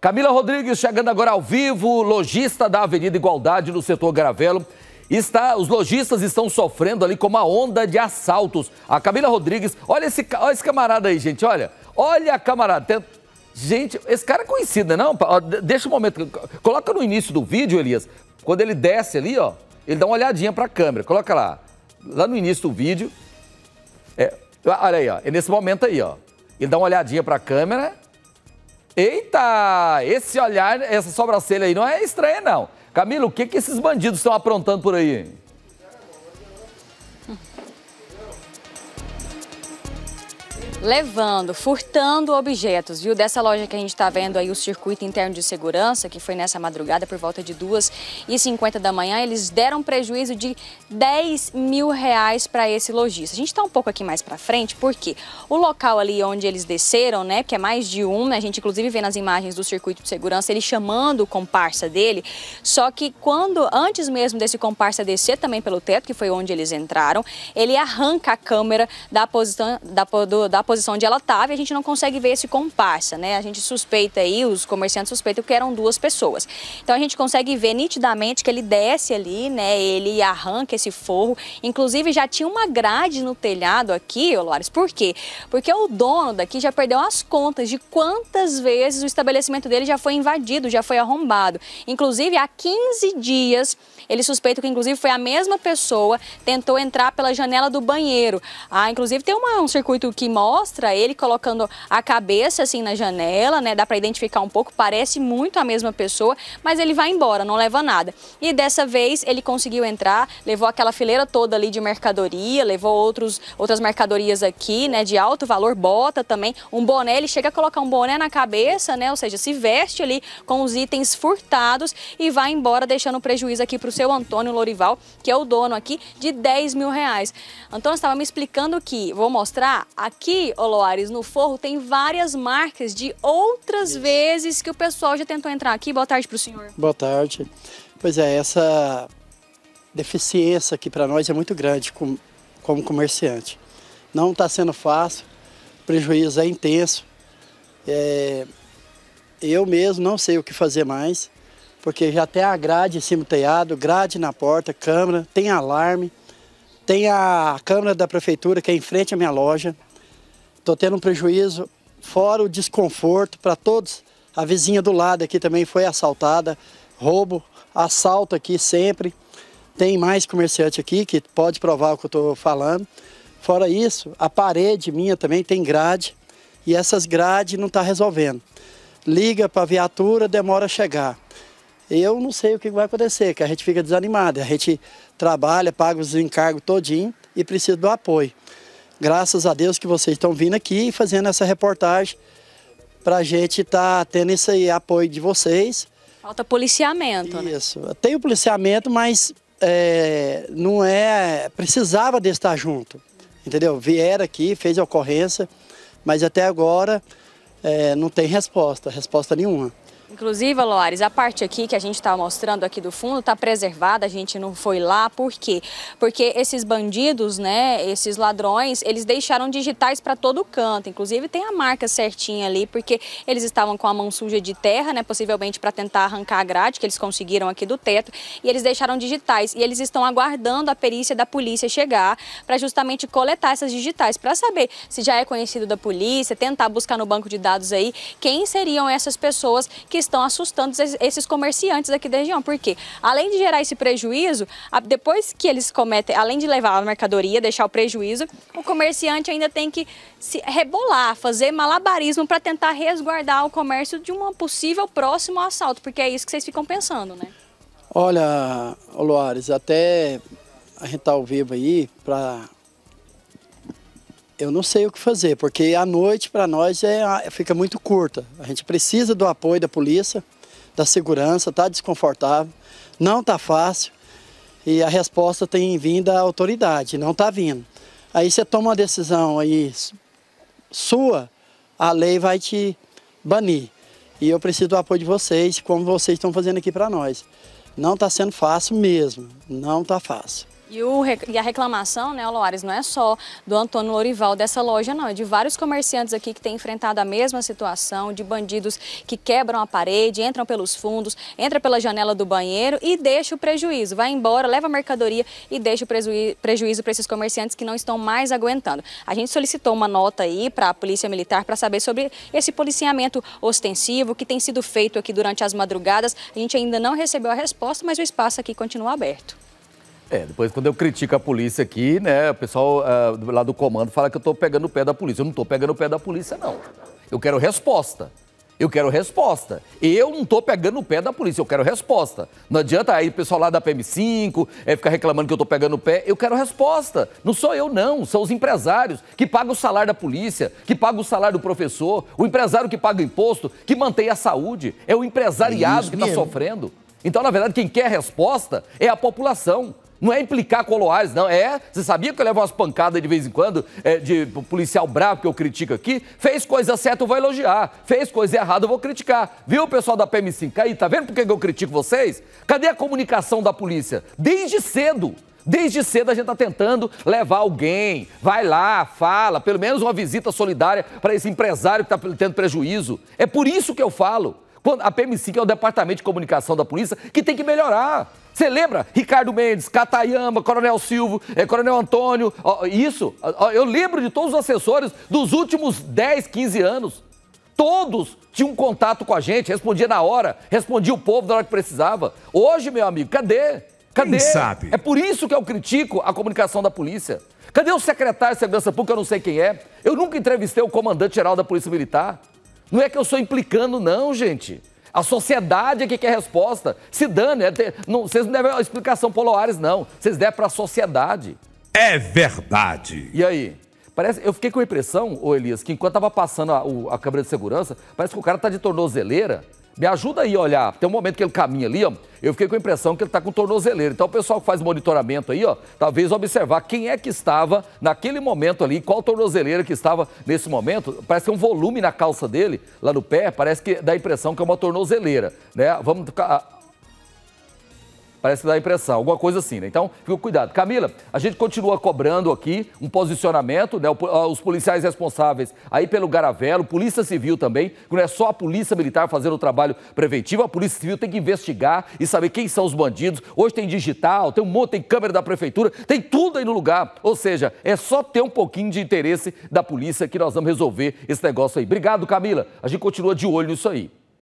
Camila Rodrigues chegando agora ao vivo, lojista da Avenida Igualdade no setor Gravelo. Está, os lojistas estão sofrendo ali com uma onda de assaltos. A Camila Rodrigues, olha esse, olha esse camarada aí, gente, olha. Olha a camarada, tem, Gente, esse cara é conhecido, né, não? Deixa um momento. Coloca no início do vídeo, Elias. Quando ele desce ali, ó, ele dá uma olhadinha para a câmera. Coloca lá. Lá no início do vídeo. É, olha aí, ó. É nesse momento aí, ó. Ele dá uma olhadinha para a câmera Eita, esse olhar, essa sobrancelha aí não é estranha, não. Camilo, o que, que esses bandidos estão aprontando por aí? levando, furtando objetos, viu? Dessa loja que a gente está vendo aí, o circuito interno de segurança, que foi nessa madrugada por volta de 2h50 da manhã, eles deram prejuízo de 10 mil reais para esse lojista. A gente está um pouco aqui mais para frente, porque o local ali onde eles desceram, né, que é mais de um, né, a gente inclusive vê nas imagens do circuito de segurança ele chamando o comparsa dele, só que quando, antes mesmo desse comparsa descer também pelo teto, que foi onde eles entraram, ele arranca a câmera da posição, da, do, da posição onde ela estava e a gente não consegue ver esse comparsa, né? A gente suspeita aí, os comerciantes suspeitam que eram duas pessoas. Então a gente consegue ver nitidamente que ele desce ali, né? Ele arranca esse forro. Inclusive já tinha uma grade no telhado aqui, Olares. Por quê? Porque o dono daqui já perdeu as contas de quantas vezes o estabelecimento dele já foi invadido, já foi arrombado. Inclusive há 15 dias ele suspeita que inclusive foi a mesma pessoa tentou entrar pela janela do banheiro. Ah, inclusive tem uma, um circuito que mostra mostra ele colocando a cabeça assim na janela, né? Dá para identificar um pouco, parece muito a mesma pessoa, mas ele vai embora, não leva nada. E dessa vez ele conseguiu entrar, levou aquela fileira toda ali de mercadoria, levou outros, outras mercadorias aqui, né? De alto valor, bota também, um boné, ele chega a colocar um boné na cabeça, né? Ou seja, se veste ali com os itens furtados e vai embora, deixando prejuízo aqui para o seu Antônio Lorival, que é o dono aqui, de 10 mil reais. Antônio estava me explicando que, vou mostrar, aqui aqui, Oloares, no forro, tem várias marcas de outras Isso. vezes que o pessoal já tentou entrar aqui. Boa tarde para o senhor. Boa tarde. Pois é, essa deficiência aqui para nós é muito grande com, como comerciante. Não está sendo fácil, o prejuízo é intenso. É, eu mesmo não sei o que fazer mais, porque já tem a grade em cima do teado, grade na porta, câmera, tem alarme, tem a câmera da prefeitura que é em frente à minha loja. Estou tendo um prejuízo, fora o desconforto para todos. A vizinha do lado aqui também foi assaltada, roubo, assalto aqui sempre. Tem mais comerciante aqui que pode provar o que eu estou falando. Fora isso, a parede minha também tem grade e essas grades não está resolvendo. Liga para a viatura, demora a chegar. Eu não sei o que vai acontecer, que a gente fica desanimado. A gente trabalha, paga os encargos todinho e precisa do apoio. Graças a Deus que vocês estão vindo aqui e fazendo essa reportagem para a gente estar tá tendo esse apoio de vocês. Falta policiamento, né? Isso. Né? Tem o policiamento, mas é, não é... Precisava de estar junto, entendeu? Vieram aqui, fez a ocorrência, mas até agora é, não tem resposta, resposta nenhuma. Inclusive, Loares, a parte aqui que a gente está mostrando aqui do fundo está preservada, a gente não foi lá. Por quê? Porque esses bandidos, né, esses ladrões, eles deixaram digitais para todo canto. Inclusive, tem a marca certinha ali, porque eles estavam com a mão suja de terra, né, possivelmente para tentar arrancar a grade que eles conseguiram aqui do teto, e eles deixaram digitais. E eles estão aguardando a perícia da polícia chegar para justamente coletar essas digitais, para saber se já é conhecido da polícia, tentar buscar no banco de dados aí quem seriam essas pessoas que estão assustando esses comerciantes aqui da região, porque além de gerar esse prejuízo, depois que eles cometem, além de levar a mercadoria, deixar o prejuízo, o comerciante ainda tem que se rebolar, fazer malabarismo para tentar resguardar o comércio de um possível próximo assalto, porque é isso que vocês ficam pensando, né? Olha, Luares, até a gente tá ao vivo aí para eu não sei o que fazer, porque a noite para nós é, fica muito curta. A gente precisa do apoio da polícia, da segurança, está desconfortável, não está fácil e a resposta tem vindo da autoridade, não está vindo. Aí você toma uma decisão aí sua, a lei vai te banir. E eu preciso do apoio de vocês, como vocês estão fazendo aqui para nós. Não está sendo fácil mesmo, não está fácil. E, o, e, a reclamação, né, Loares, não é só do Antônio Lorival dessa loja, não. É de vários comerciantes aqui que têm enfrentado a mesma situação, de bandidos que quebram a parede, entram pelos fundos, entra pela janela do banheiro e deixa o prejuízo. Vai embora, leva a mercadoria e deixa o prejuízo para esses comerciantes que não estão mais aguentando. A gente solicitou uma nota aí para a Polícia Militar para saber sobre esse policiamento ostensivo que tem sido feito aqui durante as madrugadas. A gente ainda não recebeu a resposta, mas o espaço aqui continua aberto. É, depois quando eu critico a polícia aqui, né, o pessoal uh, ah, lá do comando fala que eu estou pegando o pé da polícia. Eu não estou pegando o pé da polícia, não. Eu quero resposta. Eu quero resposta. Eu não estou pegando o pé da polícia, eu quero resposta. Não adianta aí o pessoal lá da PM5 é, ficar reclamando que eu estou pegando o pé. Eu quero resposta. Não sou eu, não. São os empresários que pagam o salário da polícia, que pagam o salário do professor, o empresário que paga o imposto, que mantém a saúde. É o empresariado é que está sofrendo. Então, na verdade, quem quer resposta é a população. Não é implicar Coloares, não. É, você sabia que eu levo umas pancadas de vez em quando é, de policial bravo que eu critico aqui? Fez coisa certa, eu vou elogiar. Fez coisa errada, eu vou criticar. Viu, pessoal da PM5 aí? Tá vendo por que eu critico vocês? Cadê a comunicação da polícia? Desde cedo. Desde cedo a gente está tentando levar alguém, vai lá, fala, pelo menos uma visita solidária para esse empresário que está tendo prejuízo. É por isso que eu falo. Quando a PM5 é o Departamento de Comunicação da Polícia que tem que melhorar. Você lembra? Ricardo Mendes, Catayama, Coronel Silvio, eh, Coronel Antônio, ó, isso. Ó, eu lembro de todos os assessores dos últimos 10, 15 anos. Todos tinham contato com a gente, respondia na hora, respondia o povo na hora que precisava. Hoje, meu amigo, cadê? Cadê? Quem sabe? É por isso que eu critico a comunicação da polícia. Cadê o secretário de Segurança Pública? Eu não sei quem é. Eu nunca entrevistei o comandante-geral da Polícia Militar. Não é que eu sou implicando, não, gente. A sociedade é que quer resposta. Se dane, é ter, não, vocês não devem a explicação poloares, não. Vocês devem para a sociedade. É verdade. E aí? Parece, eu fiquei com a impressão, ô Elias, que enquanto tava passando a, a câmera de segurança, parece que o cara tá de tornozeleira me ajuda aí a olhar. Tem um momento que ele caminha ali, ó. Eu fiquei com a impressão que ele está com tornozeleira. Então, o pessoal que faz monitoramento aí, ó, talvez observar quem é que estava naquele momento ali, qual tornozeleira que estava nesse momento. Parece que é um volume na calça dele, lá no pé, parece que dá a impressão que é uma tornozeleira, né? Vamos ficar Parece que dá impressão, alguma coisa assim, né? Então, fica cuidado. Camila, a gente continua cobrando aqui um posicionamento, né? Ah, os policiais responsáveis aí pelo Garavelo, Polícia Civil também, que não é só a Polícia Militar fazendo o trabalho preventivo, a Polícia Civil tem que investigar e saber quem são os bandidos. Hoje tem digital, tem um monte, tem câmera da prefeitura, tem tudo aí no lugar. Ou seja, é só ter um pouquinho de interesse da polícia que nós vamos resolver esse negócio aí. Obrigado, Camila. A gente continua de olho nisso aí.